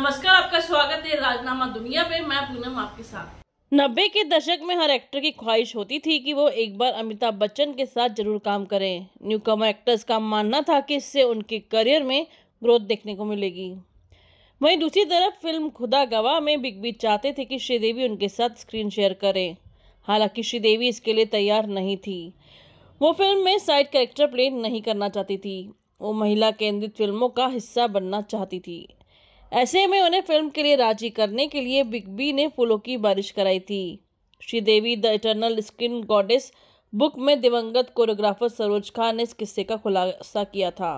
नमस्कार आपका स्वागत है राजनामा दुनिया में मैं पूनम आपके साथ नब्बे के दशक में हर एक्टर की ख्वाहिश होती थी कि वो एक बार अमिताभ बच्चन के साथ जरूर काम करें न्यू कमर एक्टर्स का मानना था कि इससे उनके करियर में ग्रोथ देखने को मिलेगी वहीं दूसरी तरफ फिल्म खुदा गवाह में बिग बी चाहते थे कि श्रीदेवी उनके साथ स्क्रीन शेयर करें हालांकि श्रीदेवी इसके लिए तैयार नहीं थी वो फिल्म में साइड कैरेक्टर प्ले नहीं करना चाहती थी वो महिला केंद्रित फिल्मों का हिस्सा बनना चाहती थी ऐसे में उन्हें फिल्म के लिए राजी करने के लिए बिग बी ने फूलों की बारिश कराई थी Sridevi the eternal screen goddess book में दिवंगत कोरियोग्राफर सरोज खान ने इस किस्से का खुलासा किया था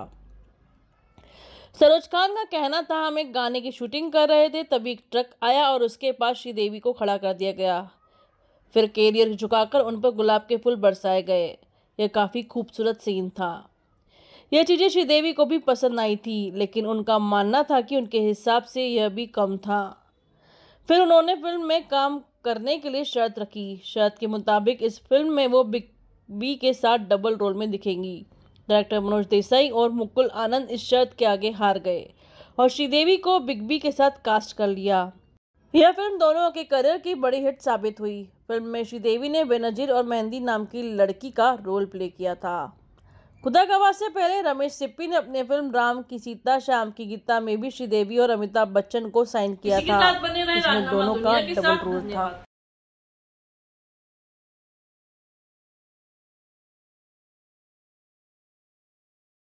सरोज खान का कहना था हम एक गाने की शूटिंग कर रहे थे तभी एक ट्रक आया और उसके पास श्रीदेवी को खड़ा कर दिया गया फिर कैरियर झुकाकर उन पर गुलाब के फूल बरसाए गए यह काफ़ी खूबसूरत सीन था यह चीज़ें श्रीदेवी को भी पसंद आई थी लेकिन उनका मानना था कि उनके हिसाब से यह भी कम था फिर उन्होंने फिल्म में काम करने के लिए शर्त रखी शर्त के मुताबिक इस फिल्म में वो बिग बी के साथ डबल रोल में दिखेंगी डायरेक्टर मनोज देसाई और मुकुल आनंद इस शर्त के आगे हार गए और श्रीदेवी को बिग बी के साथ कास्ट कर लिया यह फिल्म दोनों के करियर की बड़ी हिट साबित हुई फिल्म में श्रीदेवी ने बेनजीर और मेहंदी नाम की लड़की का रोल प्ले किया था खुदा गवाह से पहले रमेश सिप्पी ने अपने फिल्म राम की सीता श्याम की गीता में भी श्रीदेवी और अमिताभ बच्चन को साइन किया था दोनों का डबल रोल था